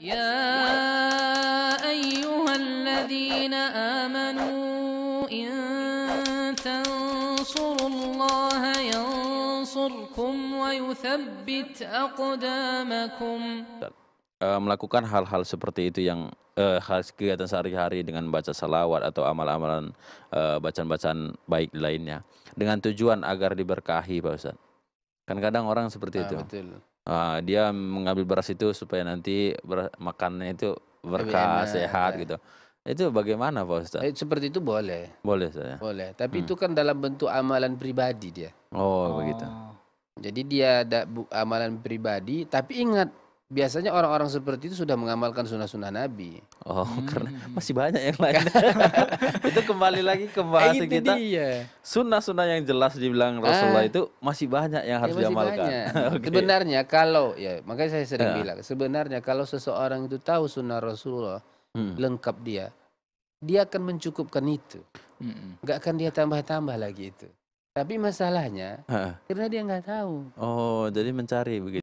يا أيها الذين آمنوا إن تنصروا الله ينصركم ويثبت أقدامكم melakukan hal-hal seperti itu yang eh, kegiatan sehari-hari dengan baca salawat atau amal amalan eh, bacaan-bacaan baik lainnya dengan tujuan agar diberkahi Pak Ustaz. Kan kadang orang seperti ah, itu. Betul uh, dia mengambil beras itu supaya nanti ber makannya itu berkah sehat ya. gitu itu bagaimana Pak Ustaz? Eh, seperti itu boleh. Boleh saya. Boleh, tapi hmm. itu kan dalam bentuk amalan pribadi dia. Oh, oh. begitu. Jadi dia ada amalan pribadi, tapi ingat biasanya orang-orang seperti itu sudah mengamalkan sunnah-sunnah Nabi. Oh, hmm. karena masih banyak yang lain. itu kembali lagi ke nah, bahasa eh, kita. Sunnah-sunnah yang jelas dibilang ah. Rasulullah ah, itu masih banyak yang ya, harus ya, diamalkan. okay. Sebenarnya kalau ya, makanya saya sering ya. bilang, sebenarnya kalau seseorang itu tahu sunnah Rasulullah hmm. lengkap dia, dia akan mencukupkan itu. Hmm. Gak akan dia tambah-tambah lagi itu. Tapi masalahnya, ha. karena dia nggak tahu. Oh, jadi mencari begitu.